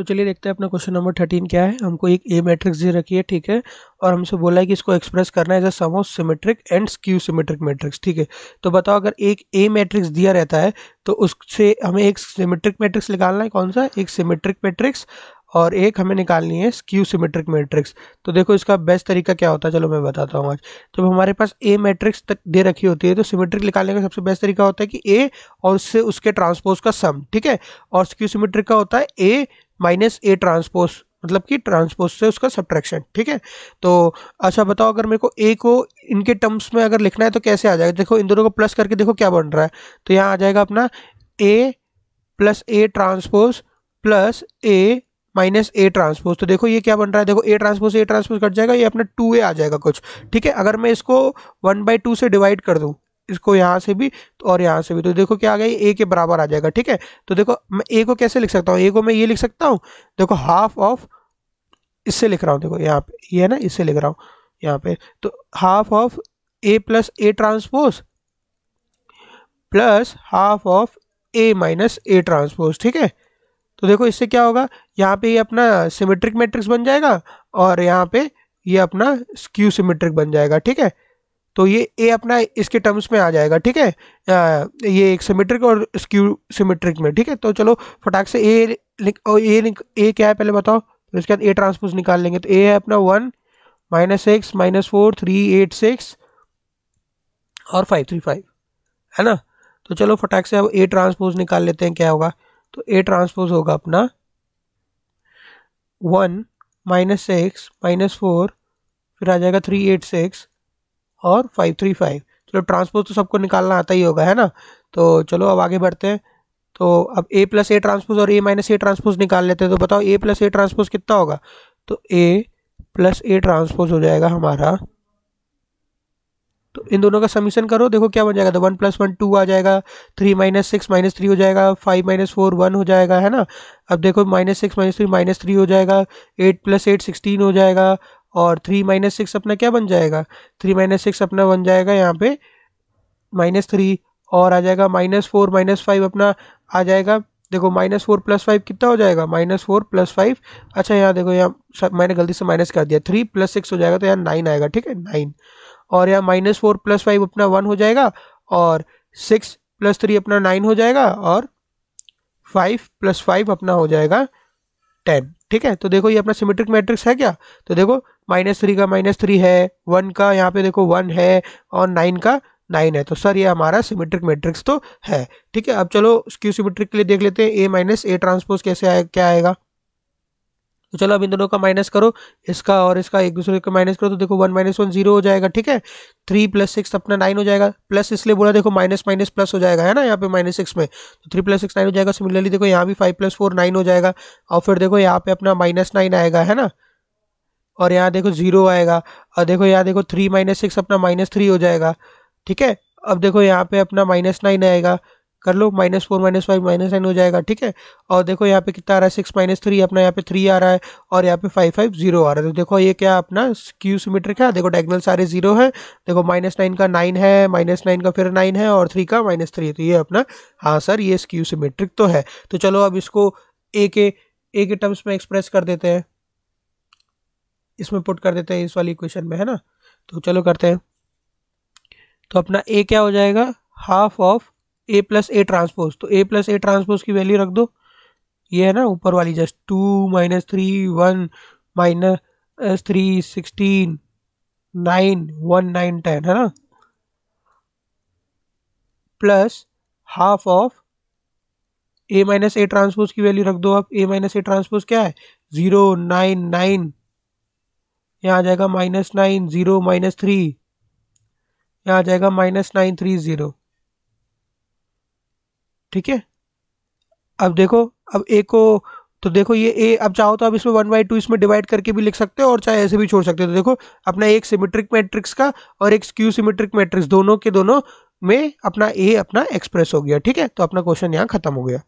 तो चलिए देखते हैं अपना क्वेश्चन नंबर थर्टीन क्या है हमको एक ए मैट्रिक्स दे रखी है ठीक है और हमसे बोला है कि इसको एक्सप्रेस करना है as sum of symmetric and skew symmetric matrix ठीक है तो बताओ अगर एक ए मैट्रिक्स दिया रहता है तो उससे हमें एक सिमेट्रिक मैट्रिक्स निकालना है कौन सा एक सिमेट्रिक मैट्रिक्स और एक हमें निकालनी है स्क्यू सिमेट्रिक मैट्रिक्स तो देखो इसका बेस्ट तरीका क्या होता है चलो मैं बताता हूँ आज जब हमारे पास ए मैट्रिक्स तक दे रखी होती है तो सिमेट्रिक निकालने का सबसे बेस्ट तरीका होता है कि ए और उससे उसके ट्रांसपोज का सम ठीक है और स्क्यू सिमेट्रिक का होता है ए माइनस ए ट्रांसपोज मतलब कि ट्रांसपोज से उसका सब्ट्रैक्शन ठीक है तो अच्छा बताओ अगर मेरे को ए को इनके टर्म्स में अगर लिखना है तो कैसे आ जाएगा देखो इन दोनों को प्लस करके देखो क्या बन रहा है तो यहाँ आ जाएगा अपना A plus A transpose plus A minus A transpose तो देखो ये क्या बन रहा है देखो A transpose A transpose cut जाएगा ये अपना टू ए आ जाएगा कुछ ठीक है अगर मैं इसको वन बाई टू से डिवाइड कर दूँ इसको यहाँ से भी तो और यहाँ से भी तो देखो क्या आ गया ए के बराबर आ जाएगा ठीक है तो देखो मैं ए को कैसे लिख सकता हूँ ए को मैं ये लिख सकता हूँ देखो हाफ ऑफ इससे लिख रहा हूँ देखो यहाँ पे ये यह है ना इससे लिख रहा हूँ यहाँ पे तो half of A plus A transpose plus half of A minus A transpose ठीक है तो देखो इससे क्या होगा यहाँ पे ये यह अपना सिमेट्रिक मैट्रिक्स बन जाएगा और यहाँ पे ये यह अपना स्क्यू सिमेट्रिक बन जाएगा ठीक है तो ये ए अपना इसके टर्म्स में आ जाएगा ठीक है ये एक सिमेट्रिक और स्क्यू सिमेट्रिक में ठीक है तो चलो फटाक से ए ए ए क्या है पहले बताओ फिर तो उसके बाद ए ट्रांसपोज निकाल लेंगे तो ए है अपना one minus X minus four three eight six और फाइव थ्री फाइव है ना तो चलो फटाक से अब ए ट्रांसपोज निकाल लेते हैं क्या होगा तो ए ट्रांसपोज होगा अपना one minus X minus four फिर आ जाएगा थ्री एट सिक्स और फाइव थ्री फाइव चलो ट्रांसपोज तो सबको निकालना आता ही होगा है ना तो चलो अब आगे बढ़ते हैं तो अब ए प्लस ए ट्रांसपोज और ए माइनस ए ट्रांसपोज निकाल लेते हैं तो बताओ ए प्लस ए ट्रांसपोज कितना होगा तो ए प्लस ए ट्रांसपोज हो जाएगा हमारा तो इन दोनों का समीशन करो देखो क्या बन जाएगा तो वन प्लस वन टू आ जाएगा three minus six minus three हो जाएगा फाइव माइनस फोर वन हो जाएगा है ना अब देखो minus six minus three minus three हो जाएगा एट प्लस एट सिक्सटीन हो जाएगा और थ्री माइनस सिक्स अपना क्या बन जाएगा थ्री माइनस सिक्स अपना बन जाएगा यहाँ पे माइनस थ्री और आ जाएगा माइनस फोर माइनस फाइव अपना आ जाएगा देखो माइनस फोर प्लस फाइव कितना हो जाएगा माइनस फोर प्लस फाइव अच्छा यहाँ देखो यहाँ मैंने गलती से माइनस कर दिया थ्री प्लस सिक्स हो जाएगा तो यहाँ नाइन आएगा ठीक है नाइन और यहाँ माइनस फोर प्लस फाइव अपना वन हो जाएगा और सिक्स प्लस थ्री अपना नाइन हो जाएगा और फाइव प्लस फाइव अपना हो जाएगा टेन ठीक है तो देखो ये अपना सिमेट्रिक मैट्रिक्स है क्या तो देखो माइनस थ्री का माइनस थ्री है वन का यहाँ पे देखो वन है और नाइन का नाइन है तो सर ये हमारा सिमेट्रिक मैट्रिक्स तो है ठीक है अब चलो स्क्यू सिमेट्रिक के लिए देख लेते हैं ए माइनस ए ट्रांसपोज कैसे आए क्या आएगा तो चलो अब इन दोनों का माइनस करो इसका और इसका एक दूसरे का माइनस करो तो देखो वन माइनस वन जीरो हो जाएगा ठीक है थ्री प्लस सिक्स अपना नाइन हो जाएगा प्लस इसलिए बोला देखो माइनस माइनस प्लस हो जाएगा है ना यहाँ पे माइनस सिक्स में तो थ्री प्लस सिक्स नाइन हो जाएगा सिमिलरली देखो यहाँ भी फाइव प्लस फोर नाइन हो जाएगा और फिर देखो यहाँ पे अपना माइनस नाइन आएगा है ना और यहाँ देखो जीरो आएगा और देखो यहाँ देखो थ्री माइनस सिक्स अपना माइनस थ्री हो जाएगा ठीक है अब देखो यहाँ पे अपना माइनस नाइन आएगा कर लो minus four minus five minus nine हो जाएगा ठीक है और देखो यहाँ पे कितना आ रहा है सिक्स माइनस थ्री अपना यहाँ पे थ्री आ रहा है और यहाँ पे फाइव फाइव जीरो आ रहा है तो देखो ये क्या अपना क्यू सीमीटर क्या देखो डायगनल सारे जीरो है देखो माइनस नाइन का नाइन है माइनस नाइन का फिर नाइन है और थ्री का माइनस थ्री तो ये अपना हाँ सर ये क्यू सीमेट्रिक तो है तो चलो अब इसको ए के ए के टर्म्स में एक्सप्रेस कर देते हैं इसमें पुट कर देते हैं इस वाली इक्वेशन में है ना तो चलो करते हैं तो अपना ए क्या हो जाएगा half of A plus A transpose तो ए प्लस ए ट्रांसपोज की वैल्यू रख दो ये है ना ऊपर वाली just two minus three one minus three sixteen nine one nine ten है ना plus half of A minus A transpose की वैल्यू रख दो आप ए माइनस ए ट्रांसपोज क्या है ज़ीरो नाइन नाइन यहाँ आ जाएगा minus nine zero minus three यहाँ आ जाएगा माइनस नाइन थ्री ज़ीरो ठीक है अब देखो अब ए को तो देखो ये ए अब चाहो तो आप इसमें वन बाई टू इसमें डिवाइड करके भी लिख सकते हो और चाहे ऐसे भी छोड़ सकते हो तो देखो अपना एक सिमेट्रिक मैट्रिक्स का और एक स्क्यू सिमेट्रिक मैट्रिक्स दोनों के दोनों में अपना ए अपना एक्सप्रेस हो गया ठीक है तो अपना क्वेश्चन यहाँ खत्म हो गया